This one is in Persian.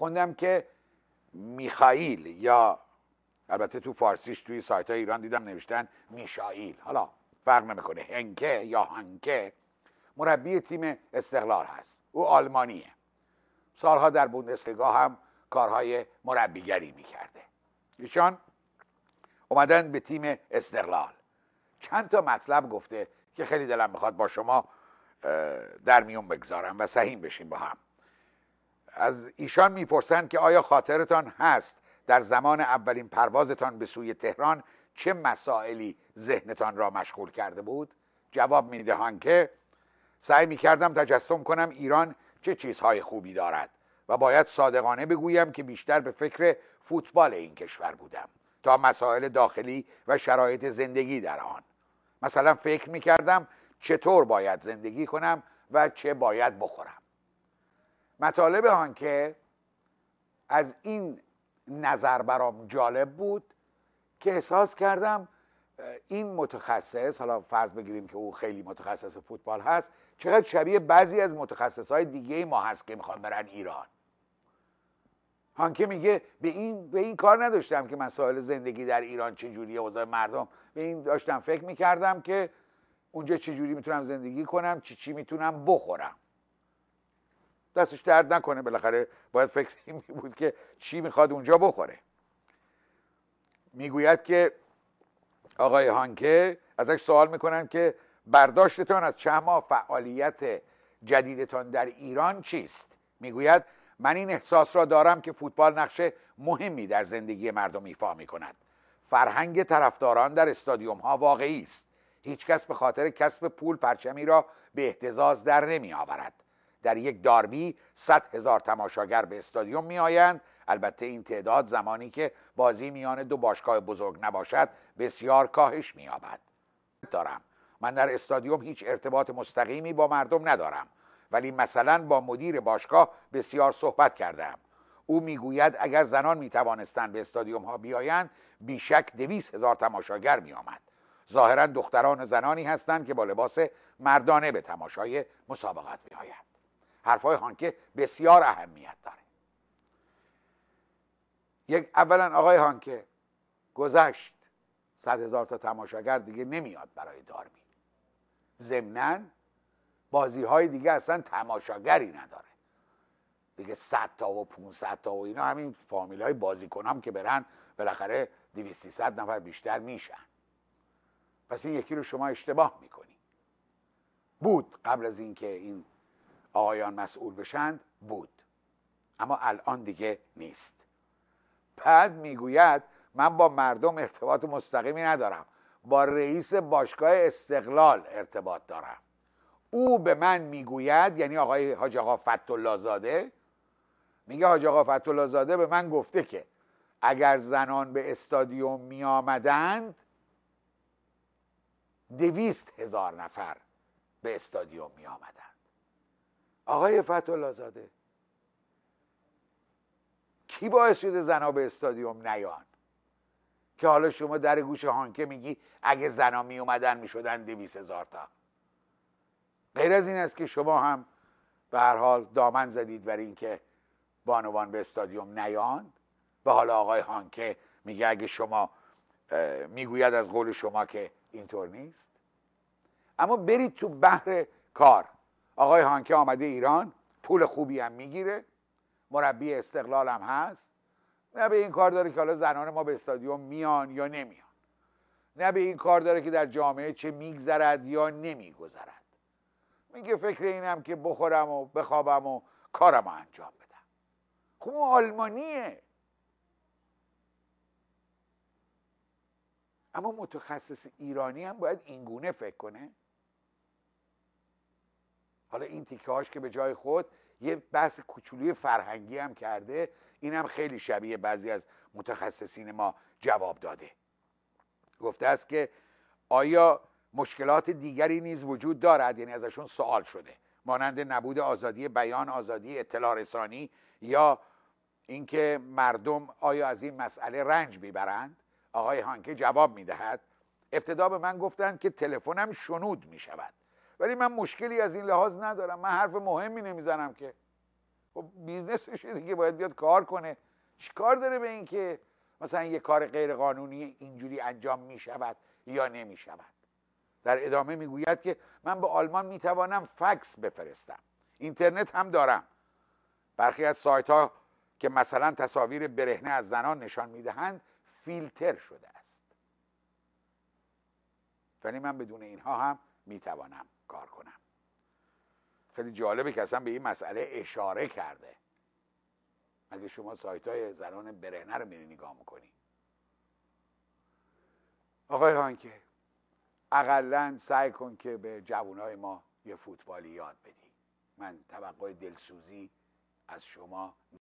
خوندم که میخائیل یا البته تو فارسیش توی سایت های ایران دیدم نوشتن میشائیل حالا فرق نمیکنه هنکه یا هنکه مربی تیم استقلال هست او آلمانیه سالها در بوندسلیگا هم کارهای مربیگری میکرده ایشان اومدن به تیم استقلال چند تا مطلب گفته که خیلی دلم میخواد با شما در میون بگذارم و سهیم بشیم با هم از ایشان میپرسند که آیا خاطرتان هست در زمان اولین پروازتان به سوی تهران چه مسائلی ذهنتان را مشغول کرده بود جواب میدهان که سعی میکردم تجسم کنم ایران چه چیزهای خوبی دارد و باید صادقانه بگویم که بیشتر به فکر فوتبال این کشور بودم تا مسائل داخلی و شرایط زندگی در آن مثلا فکر میکردم چطور باید زندگی کنم و چه باید بخورم مطالب هانکه از این نظر برام جالب بود که احساس کردم این متخصص حالا فرض بگیریم که او خیلی متخصص فوتبال هست چقدر شبیه بعضی از متخصص های دیگه ما هست که میخوان برن ایران هانکه میگه به این, به این کار نداشتم که مسائل زندگی در ایران چجوریه اوضاع مردم به این داشتم فکر میکردم که اونجا چجوری میتونم زندگی کنم چی چی میتونم بخورم دستش درد نکنه بالاخره باید فکر این بود که چی میخواد اونجا بخوره میگوید که آقای هانکه ازش سوال میکنن که برداشتتان از چه ماه فعالیت جدیدتان در ایران چیست میگوید من این احساس را دارم که فوتبال نقش مهمی در زندگی مردم ایفا میکند فرهنگ طرفداران در استادیوم ها واقعی است هیچکس به خاطر کسب پول پرچمی را به احتزاز در نمی آورد در یک داربی 100 هزار تماشاگر به استادیوم می آیند البته این تعداد زمانی که بازی میان دو باشگاه بزرگ نباشد بسیار کاهش می دارم من در استادیوم هیچ ارتباط مستقیمی با مردم ندارم ولی مثلا با مدیر باشگاه بسیار صحبت کردم او میگوید اگر زنان می توانستن به استادیوم ها بیایند بیشک دویست هزار تماشاگر می آمد ظاهرا دختران و زنانی هستند که با لباس مردانه به تماشای مسابقات می آیند. حرفهای هانکه بسیار اهمیت داره یک اولا آقای هانکه گذشت صد هزار تا تماشاگر دیگه نمیاد برای داربی ضمنا بازی های دیگه اصلا تماشاگری نداره دیگه 100 تا و 500 تا و اینا همین فامیل های بازی کنم که برن بالاخره 200 300 نفر بیشتر میشن پس این یکی رو شما اشتباه میکنی بود قبل از اینکه این آقایان مسئول بشند بود اما الان دیگه نیست بعد میگوید من با مردم ارتباط مستقیمی ندارم با رئیس باشگاه استقلال ارتباط دارم او به من میگوید یعنی آقای حاج آقا فتولازاده میگه حاج آقا فتولازاده به من گفته که اگر زنان به استادیوم می آمدند دویست هزار نفر به استادیوم می آمدند آقای فتو زاده کی باعث شده زنها به استادیوم نیان که حالا شما در گوش هانکه میگی اگه زنا می اومدن می شدن دویس هزار تا غیر از این است که شما هم به هر حال دامن زدید برای اینکه بانوان به استادیوم نیان و حالا آقای هانکه میگه اگه شما میگوید از قول شما که اینطور نیست اما برید تو بحر کار آقای هانکه آمده ایران پول خوبی هم میگیره مربی استقلال هم هست نه به این کار داره که حالا زنان ما به استادیوم میان یا نمیان نه به این کار داره که در جامعه چه میگذرد یا نمیگذرد میگه فکر اینم که بخورم و بخوابم و کارم رو انجام بدم خب اون آلمانیه اما متخصص ایرانی هم باید اینگونه فکر کنه حالا این تیکه هاش که به جای خود یه بحث کوچولوی فرهنگی هم کرده این هم خیلی شبیه بعضی از متخصصین ما جواب داده گفته است که آیا مشکلات دیگری نیز وجود دارد یعنی ازشون سوال شده مانند نبود آزادی بیان آزادی اطلاع رسانی یا اینکه مردم آیا از این مسئله رنج میبرند آقای هانکه جواب میدهد ابتدا به من گفتند که تلفنم شنود میشود ولی من مشکلی از این لحاظ ندارم من حرف مهمی نمیزنم که خب بیزنسش دیگه باید بیاد کار کنه چیکار داره به اینکه مثلا یه کار غیرقانونی اینجوری انجام می شود یا نمی شود در ادامه میگوید که من به آلمان می توانم فکس بفرستم اینترنت هم دارم برخی از سایت ها که مثلا تصاویر برهنه از زنان نشان میدهند فیلتر شده است ولی من بدون اینها هم میتوانم کار کنم خیلی جالبه که اصلا به این مسئله اشاره کرده اگه شما سایت های زنان برهنه رو میری نگاه میکنی آقای هانکه اقلا سعی کن که به جوانای ما یه فوتبالی یاد بدی من توقع دلسوزی از شما